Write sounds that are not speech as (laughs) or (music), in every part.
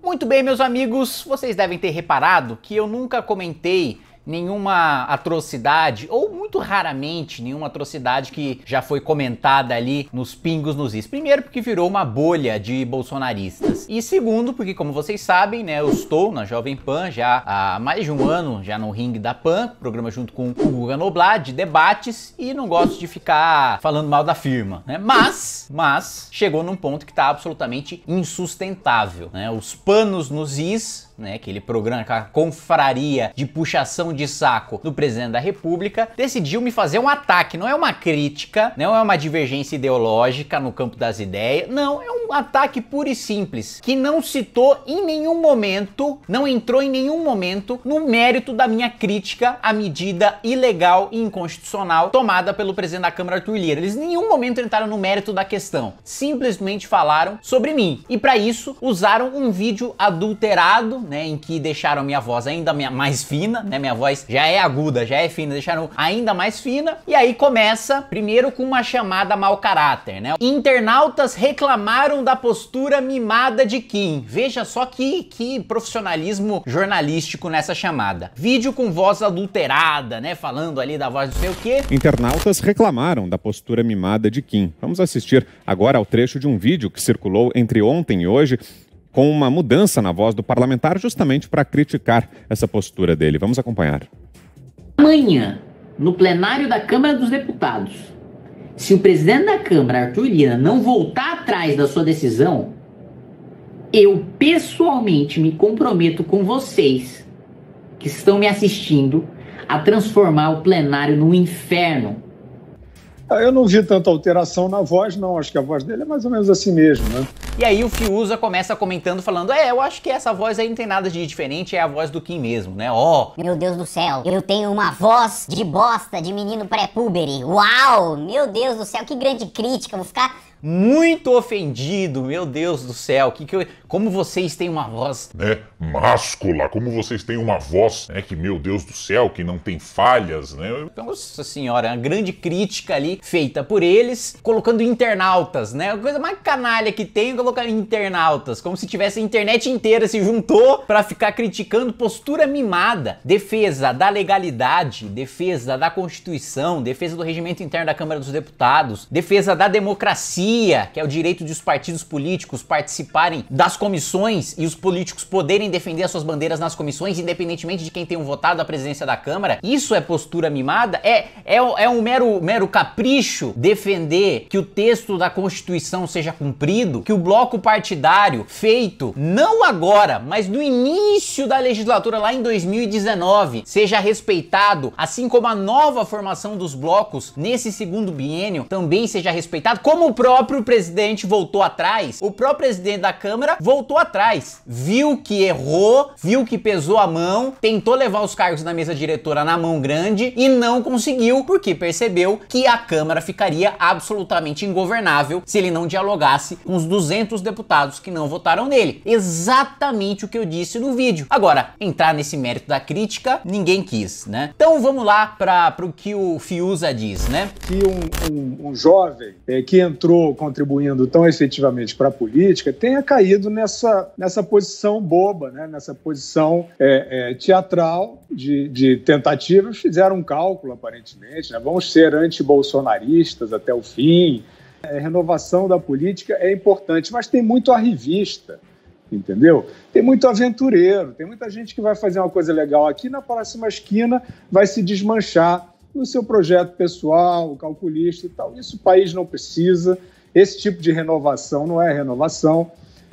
Muito bem, meus amigos, vocês devem ter reparado que eu nunca comentei nenhuma atrocidade ou muito raramente nenhuma atrocidade que já foi comentada ali nos pingos nos is. Primeiro, porque virou uma bolha de bolsonaristas. E segundo, porque, como vocês sabem, né, eu estou na Jovem Pan já há mais de um ano, já no ringue da Pan, programa junto com o Guga Noblar, de debates, e não gosto de ficar falando mal da firma, né? Mas, mas, chegou num ponto que está absolutamente insustentável, né? Os panos nos is né, aquele programa, aquela confraria de puxação de saco do presidente da república, desse decidiu me fazer um ataque. Não é uma crítica, não é uma divergência ideológica no campo das ideias, não, é um um ataque puro e simples, que não citou em nenhum momento, não entrou em nenhum momento no mérito da minha crítica à medida ilegal e inconstitucional tomada pelo presidente da Câmara Arthur Lira. Eles em nenhum momento entraram no mérito da questão, simplesmente falaram sobre mim. E para isso usaram um vídeo adulterado, né, em que deixaram minha voz ainda mais fina, né, minha voz já é aguda, já é fina, deixaram ainda mais fina. E aí começa primeiro com uma chamada mau caráter, né? Internautas reclamaram da postura mimada de Kim. Veja só que, que profissionalismo jornalístico nessa chamada. Vídeo com voz adulterada, né? Falando ali da voz do sei o quê. Internautas reclamaram da postura mimada de Kim. Vamos assistir agora ao trecho de um vídeo que circulou entre ontem e hoje com uma mudança na voz do parlamentar justamente para criticar essa postura dele. Vamos acompanhar. Amanhã, no plenário da Câmara dos Deputados, se o presidente da Câmara, Arthur Lira, não voltar atrás da sua decisão, eu pessoalmente me comprometo com vocês que estão me assistindo a transformar o plenário num inferno ah, eu não vi tanta alteração na voz, não. Acho que a voz dele é mais ou menos assim mesmo, né? E aí o Fiuza começa comentando, falando: É, eu acho que essa voz aí não tem nada de diferente, é a voz do Kim mesmo, né? Ó. Oh. Meu Deus do céu, eu tenho uma voz de bosta de menino pré-púbere. Uau! Meu Deus do céu, que grande crítica. Vou ficar muito ofendido, meu Deus do céu, que, que eu, como vocês têm uma voz, né, máscula, como vocês têm uma voz, né, que meu Deus do céu, que não tem falhas, né? Então, nossa senhora, é uma grande crítica ali feita por eles, colocando internautas, né? A coisa mais canalha que tem é colocar internautas, como se tivesse a internet inteira se juntou para ficar criticando postura mimada, defesa da legalidade, defesa da Constituição, defesa do regimento interno da Câmara dos Deputados, defesa da democracia que é o direito de os partidos políticos participarem das comissões e os políticos poderem defender as suas bandeiras nas comissões, independentemente de quem tenha votado a presidência da Câmara, isso é postura mimada? É, é, é um mero, mero capricho defender que o texto da Constituição seja cumprido, que o bloco partidário feito, não agora, mas no início da legislatura, lá em 2019, seja respeitado, assim como a nova formação dos blocos nesse segundo biênio também seja respeitado, como o próprio próprio presidente voltou atrás, o próprio presidente da Câmara voltou atrás, viu que errou, viu que pesou a mão, tentou levar os cargos na mesa diretora na mão grande e não conseguiu, porque percebeu que a Câmara ficaria absolutamente ingovernável se ele não dialogasse com os 200 deputados que não votaram nele. Exatamente o que eu disse no vídeo. Agora, entrar nesse mérito da crítica, ninguém quis, né? Então vamos lá para o que o Fiuza diz, né? Que um, um, um jovem é, que entrou contribuindo tão efetivamente para a política tenha caído nessa, nessa posição boba, né? nessa posição é, é, teatral de, de tentativas. Fizeram um cálculo, aparentemente, né? vamos ser anti-bolsonaristas até o fim. A é, renovação da política é importante, mas tem muito a revista entendeu? Tem muito aventureiro, tem muita gente que vai fazer uma coisa legal aqui, na próxima esquina vai se desmanchar no seu projeto pessoal, calculista e tal. Isso o país não precisa. Esse tipo de renovação não é renovação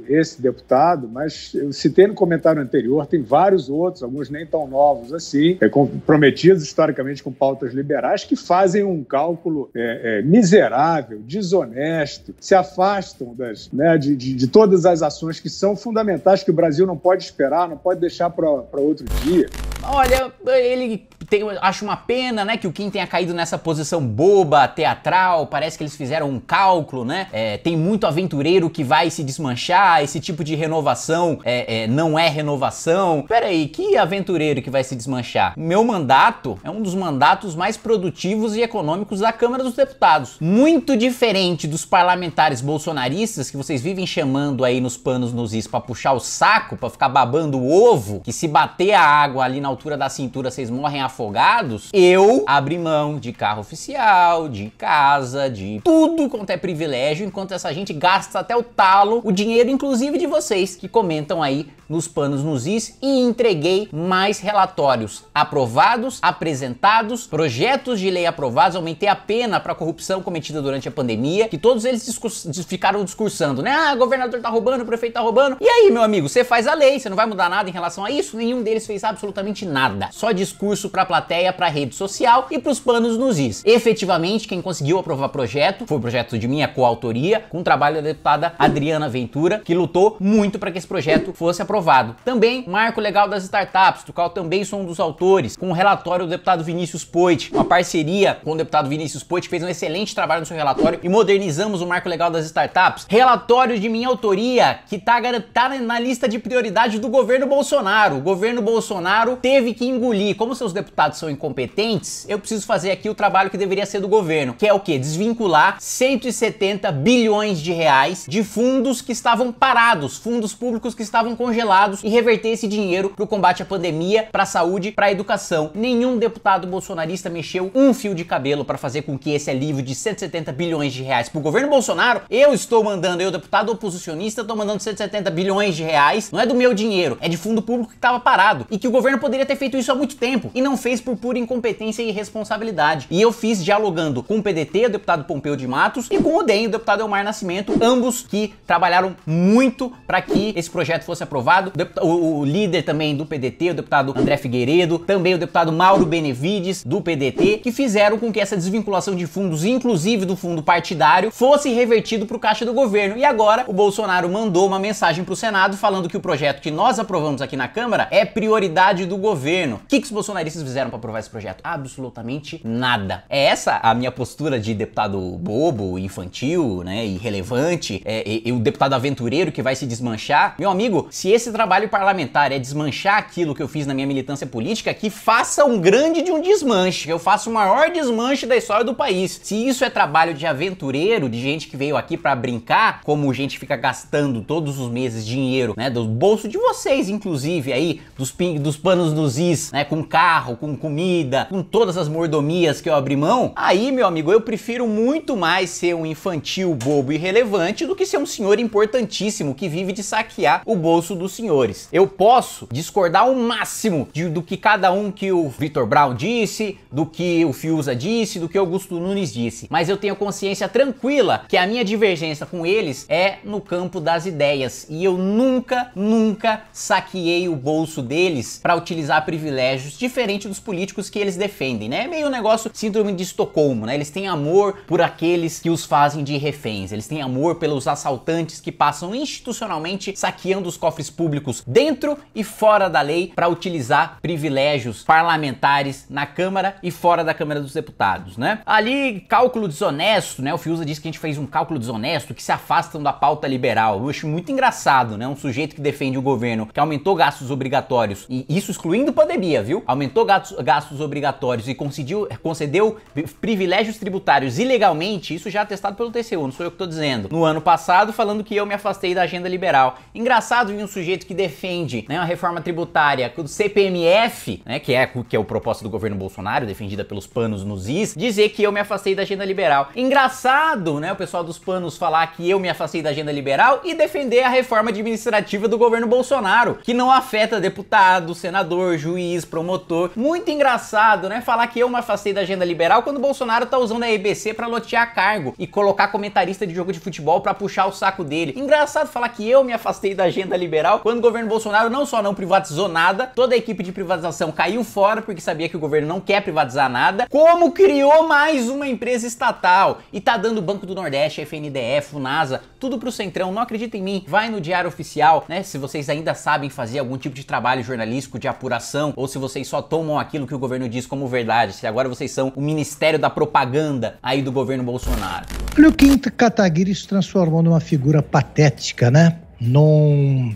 esse deputado, mas eu citei no comentário anterior, tem vários outros, alguns nem tão novos assim, é, comprometidos historicamente com pautas liberais, que fazem um cálculo é, é, miserável, desonesto, se afastam das, né, de, de, de todas as ações que são fundamentais, que o Brasil não pode esperar, não pode deixar para outro dia. Olha, ele tem, acho uma pena, né, que o Kim tenha caído nessa posição boba, teatral, parece que eles fizeram um cálculo, né? É, tem muito aventureiro que vai se desmanchar, ah, esse tipo de renovação é, é, não é renovação. Pera aí, que aventureiro que vai se desmanchar? Meu mandato é um dos mandatos mais produtivos e econômicos da Câmara dos Deputados. Muito diferente dos parlamentares bolsonaristas que vocês vivem chamando aí nos panos nos is pra puxar o saco, pra ficar babando o ovo, que se bater a água ali na altura da cintura vocês morrem afogados. Eu abri mão de carro oficial, de casa, de tudo quanto é privilégio, enquanto essa gente gasta até o talo o dinheiro, inclusive inclusive de vocês que comentam aí nos panos nos is e entreguei mais relatórios aprovados, apresentados, projetos de lei aprovados, aumentei a pena para corrupção cometida durante a pandemia, que todos eles discurs ficaram discursando, né? Ah, governador tá roubando, o prefeito tá roubando. E aí, meu amigo, você faz a lei, você não vai mudar nada em relação a isso? Nenhum deles fez absolutamente nada. Só discurso para a plateia, para rede social e para os panos nos is. Efetivamente, quem conseguiu aprovar projeto foi o projeto de minha coautoria, com o trabalho da deputada Adriana Ventura, que lutou muito para que esse projeto fosse aprovado aprovado. Também marco legal das startups, do qual também sou um dos autores, com o relatório do deputado Vinícius Poit. Uma parceria com o deputado Vinícius Poit fez um excelente trabalho no seu relatório e modernizamos o marco legal das startups. Relatório de minha autoria, que tá garantada tá na lista de prioridade do governo Bolsonaro. O governo Bolsonaro teve que engolir. Como seus deputados são incompetentes, eu preciso fazer aqui o trabalho que deveria ser do governo, que é o que? Desvincular 170 bilhões de reais de fundos que estavam parados, fundos públicos que estavam congelados e reverter esse dinheiro para o combate à pandemia, para a saúde, para a educação. Nenhum deputado bolsonarista mexeu um fio de cabelo para fazer com que esse alívio de 170 bilhões de reais para o governo Bolsonaro, eu estou mandando, eu deputado oposicionista, estou mandando 170 bilhões de reais, não é do meu dinheiro, é de fundo público que estava parado e que o governo poderia ter feito isso há muito tempo e não fez por pura incompetência e irresponsabilidade. E eu fiz dialogando com o PDT, o deputado Pompeu de Matos, e com o DEM, o deputado Elmar Nascimento, ambos que trabalharam muito para que esse projeto fosse aprovado aprovado. O, o, líder também do PDT, o deputado André Figueiredo, também o deputado Mauro Benevides, do PDT, que fizeram com que essa desvinculação de fundos, inclusive do fundo partidário, fosse revertido para o caixa do governo. E agora o Bolsonaro mandou uma mensagem para o Senado falando que o projeto que nós aprovamos aqui na Câmara é prioridade do governo. O que, que os bolsonaristas fizeram para aprovar esse projeto? Absolutamente nada. É essa a minha postura de deputado bobo, infantil, né, irrelevante, é, e, e o deputado aventureiro que vai se desmanchar. Meu amigo, se esse esse trabalho parlamentar é desmanchar aquilo que eu fiz na minha militância política, que faça um grande de um desmanche, que eu faça o maior desmanche da história do país. Se isso é trabalho de aventureiro, de gente que veio aqui para brincar, como gente fica gastando todos os meses dinheiro, né, do bolso de vocês, inclusive, aí, dos, ping, dos panos nos is, né, com carro, com comida, com todas as mordomias que eu abri mão, aí, meu amigo, eu prefiro muito mais ser um infantil bobo irrelevante do que ser um senhor importantíssimo que vive de saquear o bolso dos senhores. Eu posso discordar o máximo de, do que cada um que o Vitor Brown disse, do que o Fiuza disse, do que o Augusto Nunes disse, mas eu tenho consciência tranquila que a minha divergência com eles é no campo das ideias e eu nunca, nunca saqueei o bolso deles para utilizar privilégios diferente dos políticos que eles defendem, né? É meio um negócio síndrome de Estocolmo, né? Eles têm amor por aqueles que os fazem de reféns, eles têm amor pelos assaltantes que passam institucionalmente saqueando os cofres públicos públicos dentro e fora da lei para utilizar privilégios parlamentares na Câmara e fora da Câmara dos Deputados, né? Ali, cálculo desonesto, né? O Fiuza disse que a gente fez um cálculo desonesto que se afastam da pauta liberal. Eu acho muito engraçado, né? Um sujeito que defende o governo que aumentou gastos obrigatórios, e isso excluindo pandemia, viu? Aumentou gastos, gastos obrigatórios e concedeu concedeu privilégios tributários ilegalmente, isso já é atestado pelo TCU, não sou eu que estou dizendo. No ano passado, falando que eu me afastei da agenda liberal. Engraçado vir um sujeito sujeito que defende né, uma reforma tributária do CPMF, né, que é que é o propósito do governo Bolsonaro, defendida pelos panos nos is, dizer que eu me afastei da agenda liberal. Engraçado, né, o pessoal dos panos falar que eu me afastei da agenda liberal e defender a reforma administrativa do governo Bolsonaro, que não afeta deputado, senador, juiz, promotor. Muito engraçado, né, falar que eu me afastei da agenda liberal quando o Bolsonaro tá usando a EBC para lotear cargo e colocar comentarista de jogo de futebol para puxar o saco dele. Engraçado falar que eu me afastei da agenda liberal quando o governo Bolsonaro não só não privatizou nada, toda a equipe de privatização caiu fora porque sabia que o governo não quer privatizar nada, como criou mais uma empresa estatal e tá dando Banco do Nordeste, FNDE, Funasa, tudo pro Centrão. Não acredita em mim, vai no Diário Oficial, né? Se vocês ainda sabem fazer algum tipo de trabalho jornalístico de apuração ou se vocês só tomam aquilo que o governo diz como verdade, se agora vocês são o Ministério da Propaganda aí do governo Bolsonaro. Olha o Kim Kataguiri se transformou numa figura patética, né? Num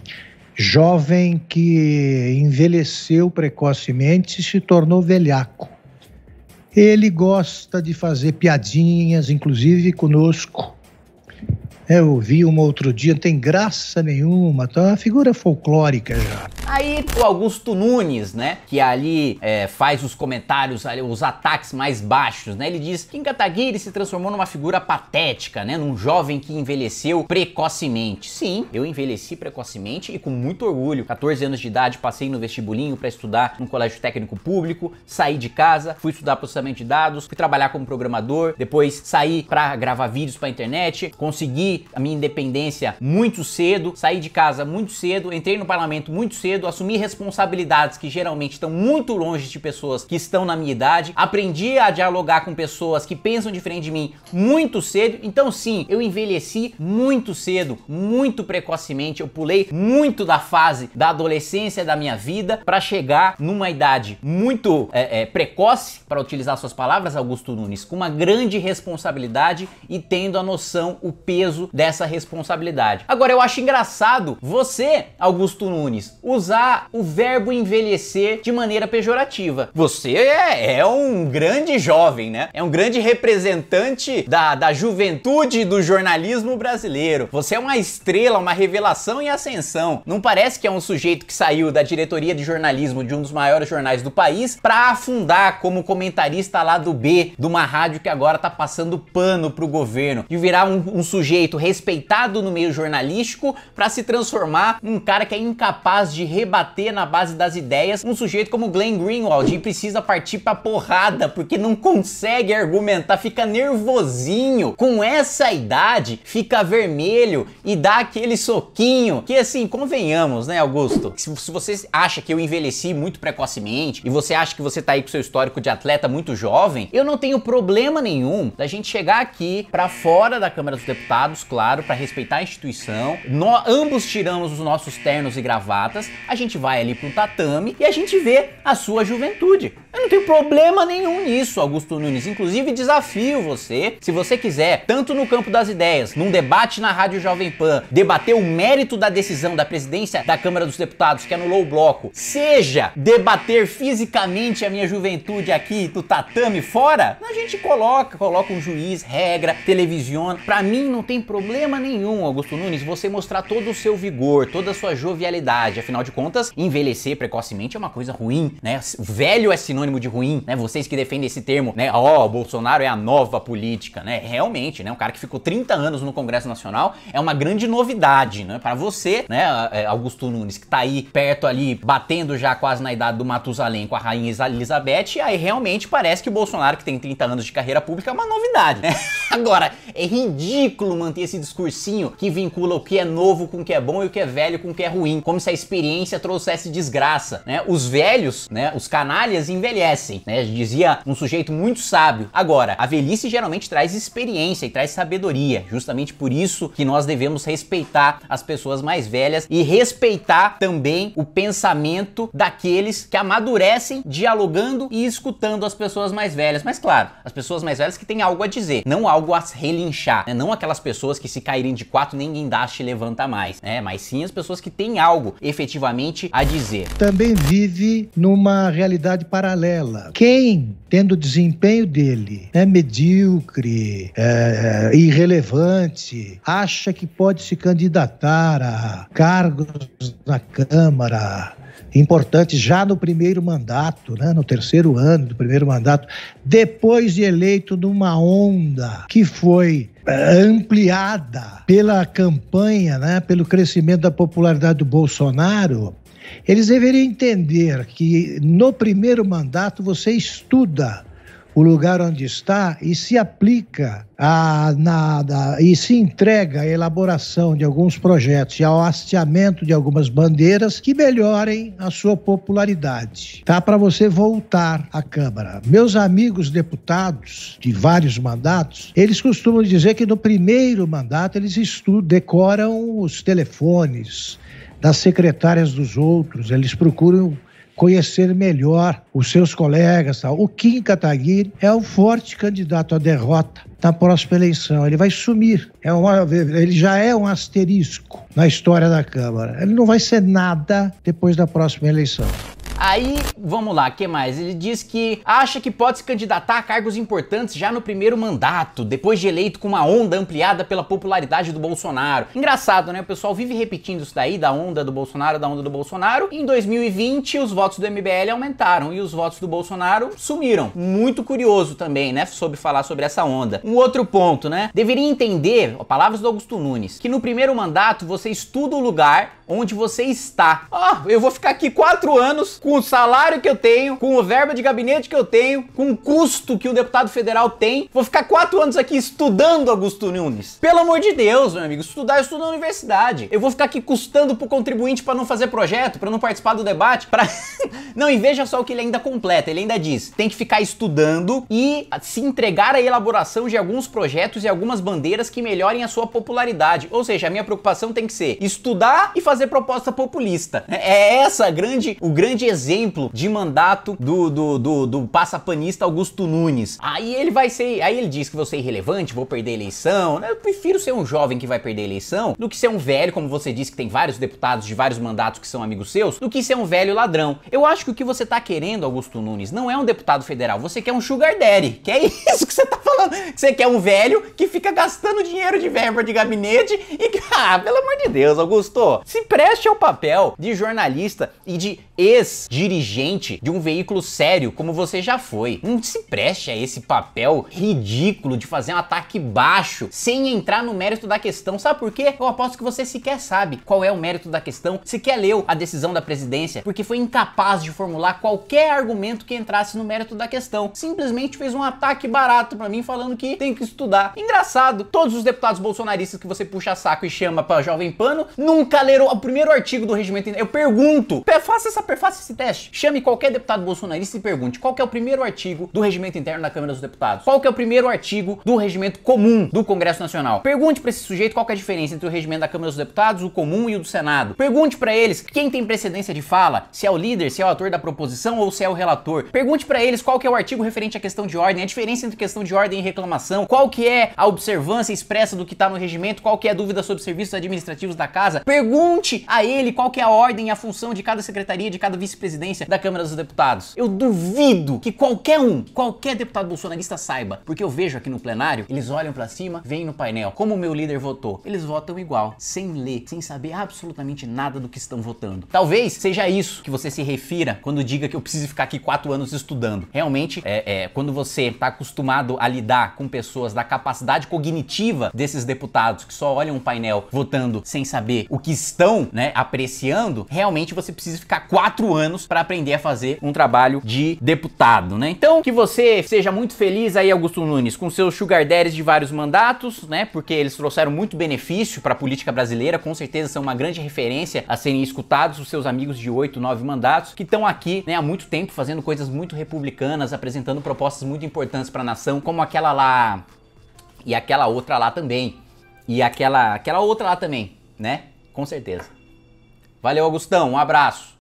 jovem que envelheceu precocemente e se tornou velhaco. Ele gosta de fazer piadinhas, inclusive conosco. Eu vi uma outro dia, não tem graça nenhuma, tá é uma figura folclórica já. Aí o Augusto Nunes, né, que ali é, faz os comentários, ali, os ataques mais baixos, né, ele diz que em Kataguiri se transformou numa figura patética, né, num jovem que envelheceu precocemente. Sim, eu envelheci precocemente e com muito orgulho. 14 anos de idade, passei no vestibulinho para estudar no colégio técnico público, saí de casa, fui estudar processamento de dados, fui trabalhar como programador, depois saí para gravar vídeos para internet, consegui a minha independência muito cedo, saí de casa muito cedo, entrei no parlamento muito cedo, cedo, assumi responsabilidades que geralmente estão muito longe de pessoas que estão na minha idade, aprendi a dialogar com pessoas que pensam diferente de mim muito cedo. Então, sim, eu envelheci muito cedo, muito precocemente. Eu pulei muito da fase da adolescência da minha vida para chegar numa idade muito é, é, precoce, para utilizar suas palavras, Augusto Nunes, com uma grande responsabilidade e tendo a noção, o peso dessa responsabilidade. Agora, eu acho engraçado você, Augusto Nunes, usar usar o verbo envelhecer de maneira pejorativa. Você é, é um grande jovem, né? É um grande representante da, da juventude do jornalismo brasileiro. Você é uma estrela, uma revelação e ascensão. Não parece que é um sujeito que saiu da diretoria de jornalismo de um dos maiores jornais do país para afundar como comentarista lá do B, de uma rádio que agora tá passando pano pro governo, de virar um, um sujeito respeitado no meio jornalístico para se transformar num cara que é incapaz de rebater na base das ideias um sujeito como Glenn Greenwald e precisa partir pra porrada porque não consegue argumentar, fica nervosinho. Com essa idade, fica vermelho e dá aquele soquinho. Que assim, convenhamos, né, Augusto? Se, se você acha que eu envelheci muito precocemente e você acha que você tá aí com seu histórico de atleta muito jovem, eu não tenho problema nenhum da gente chegar aqui para fora da Câmara dos Deputados, claro, para respeitar a instituição. Nós ambos tiramos os nossos ternos e gravatas, a gente vai ali pro tatame e a gente vê a sua juventude. Eu não tenho problema nenhum nisso, Augusto Nunes. Inclusive, desafio você, se você quiser, tanto no campo das ideias, num debate na Rádio Jovem Pan, debater o mérito da decisão da presidência da Câmara dos Deputados que anulou o bloco, seja debater fisicamente a minha juventude aqui do tatame fora, a gente coloca, coloca um juiz, regra, televisiona. Para mim, não tem problema nenhum, Augusto Nunes, você mostrar todo o seu vigor, toda a sua jovialidade. Afinal de contas, envelhecer precocemente é uma coisa ruim, né? Velho é sinônimo sinônimo de ruim, né? Vocês que defendem esse termo, né? Ó, oh, Bolsonaro é a nova política, né? Realmente, né? Um cara que ficou 30 anos no Congresso Nacional é uma grande novidade, né? Para você, né, é, Augusto Nunes, que tá aí perto ali, batendo já quase na idade do Matusalém com a rainha Elizabeth, aí realmente parece que o Bolsonaro, que tem 30 anos de carreira pública, é uma novidade, né? (laughs) Agora, é ridículo manter esse discursinho que vincula o que é novo com o que é bom e o que é velho com o que é ruim, como se a experiência trouxesse desgraça, né? Os velhos, né, os canalhas, em envelhecem, né? Dizia um sujeito muito sábio. Agora, a velhice geralmente traz experiência e traz sabedoria. Justamente por isso que nós devemos respeitar as pessoas mais velhas e respeitar também o pensamento daqueles que amadurecem dialogando e escutando as pessoas mais velhas. Mas claro, as pessoas mais velhas que têm algo a dizer, não algo a relinchar, né? Não aquelas pessoas que se caírem de quatro nem guindaste levanta mais, né? Mas sim as pessoas que têm algo efetivamente a dizer. Também vive numa realidade paralela paralela. Quem, tendo o desempenho dele né, medíocre, é, é, irrelevante, acha que pode se candidatar a cargos na Câmara, importante já no primeiro mandato, né, no terceiro ano do primeiro mandato, depois de eleito numa onda que foi ampliada pela campanha, né, pelo crescimento da popularidade do Bolsonaro, eles deveriam entender que no primeiro mandato você estuda o lugar onde está e se aplica a, na, a, e se entrega à elaboração de alguns projetos e ao hasteamento de algumas bandeiras que melhorem a sua popularidade. Tá para você voltar à Câmara. Meus amigos deputados de vários mandatos, eles costumam dizer que no primeiro mandato eles estudam, decoram os telefones das secretárias dos outros, eles procuram conhecer melhor os seus colegas. Tal. O Kim Kataguiri é um forte candidato à derrota na próxima eleição. Ele vai sumir. É uma, ele já é um asterisco na história da Câmara. Ele não vai ser nada depois da próxima eleição. Aí, vamos lá, que mais? Ele diz que acha que pode se candidatar a cargos importantes já no primeiro mandato, depois de eleito com uma onda ampliada pela popularidade do Bolsonaro. Engraçado, né? O pessoal vive repetindo isso daí, da onda do Bolsonaro, da onda do Bolsonaro. Em 2020, os votos do MBL aumentaram e os votos do Bolsonaro sumiram. Muito curioso também, né? Sobre falar sobre essa onda. Um outro ponto, né? Deveria entender, ó, palavras do Augusto Nunes, que no primeiro mandato você estuda o lugar onde você está. Ó, oh, eu vou ficar aqui quatro anos com o salário que eu tenho, com o verba de gabinete que eu tenho, com o custo que o deputado federal tem. Vou ficar quatro anos aqui estudando Augusto Nunes. Pelo amor de Deus, meu amigo, estudar eu estudo na universidade. Eu vou ficar aqui custando pro contribuinte para não fazer projeto, para não participar do debate, para (laughs) Não, e veja só o que ele ainda completa. Ele ainda diz: tem que ficar estudando e se entregar à elaboração de alguns projetos e algumas bandeiras que melhorem a sua popularidade. Ou seja, a minha preocupação tem que ser estudar e fazer fazer proposta populista. É, é essa grande, o grande exemplo de mandato do, do, do, do passapanista Augusto Nunes. Aí ele vai ser, aí ele diz que vou ser irrelevante, vou perder a eleição. Né? Eu prefiro ser um jovem que vai perder a eleição do que ser um velho, como você disse que tem vários deputados de vários mandatos que são amigos seus, do que ser um velho ladrão. Eu acho que o que você tá querendo, Augusto Nunes, não é um deputado federal, você quer um sugar daddy, que é (laughs) isso que você tá falando. Você quer um velho que fica gastando dinheiro de verba de gabinete e que, (laughs) ah, pelo amor de Deus, Augusto, se preste ao papel de jornalista e de ex-dirigente de um veículo sério como você já foi. Não se preste a esse papel ridículo de fazer um ataque baixo sem entrar no mérito da questão. Sabe por quê? Eu aposto que você sequer sabe qual é o mérito da questão, sequer leu a decisão da presidência, porque foi incapaz de formular qualquer argumento que entrasse no mérito da questão. Simplesmente fez um ataque barato para mim falando que tem que estudar. Engraçado, todos os deputados bolsonaristas que você puxa saco e chama para Jovem Pano nunca leram o primeiro artigo do regimento interno. Eu pergunto, faça, essa, faça esse teste. Chame qualquer deputado bolsonarista e pergunte qual é o primeiro artigo do regimento interno da Câmara dos Deputados. Qual é o primeiro artigo do regimento comum do Congresso Nacional. Pergunte para esse sujeito qual é a diferença entre o regimento da Câmara dos Deputados, o comum e o do Senado. Pergunte para eles quem tem precedência de fala, se é o líder, se é o autor da proposição ou se é o relator. Pergunte para eles qual é o artigo referente à questão de ordem, a diferença entre questão de ordem e reclamação, qual que é a observância expressa do que está no regimento, qual que é a dúvida sobre serviços administrativos da casa. Pergunte pergunte a ele qual que é a ordem e a função de cada secretaria, de cada vice-presidência da Câmara dos Deputados. Eu duvido que qualquer um, qualquer deputado bolsonarista saiba, porque eu vejo aqui no plenário, eles olham para cima, vêm no painel como o meu líder votou. Eles votam igual, sem ler, sem saber absolutamente nada do que estão votando. Talvez seja isso que você se refira quando diga que eu preciso ficar aqui quatro anos estudando. Realmente, é, é quando você está acostumado a lidar com pessoas da capacidade cognitiva desses deputados que só olham o painel votando sem saber o que estão estão, né, apreciando, realmente você precisa ficar quatro anos para aprender a fazer um trabalho de deputado, né? Então, que você seja muito feliz aí, Augusto Nunes, com seus sugar daddies de vários mandatos, né? Porque eles trouxeram muito benefício para a política brasileira, com certeza são uma grande referência a serem escutados os seus amigos de oito, nove mandatos que estão aqui, né, há muito tempo fazendo coisas muito republicanas, apresentando propostas muito importantes para a nação, como aquela lá e aquela outra lá também. E aquela, aquela outra lá também, né? com certeza. Valeu, Augustão, um abraço.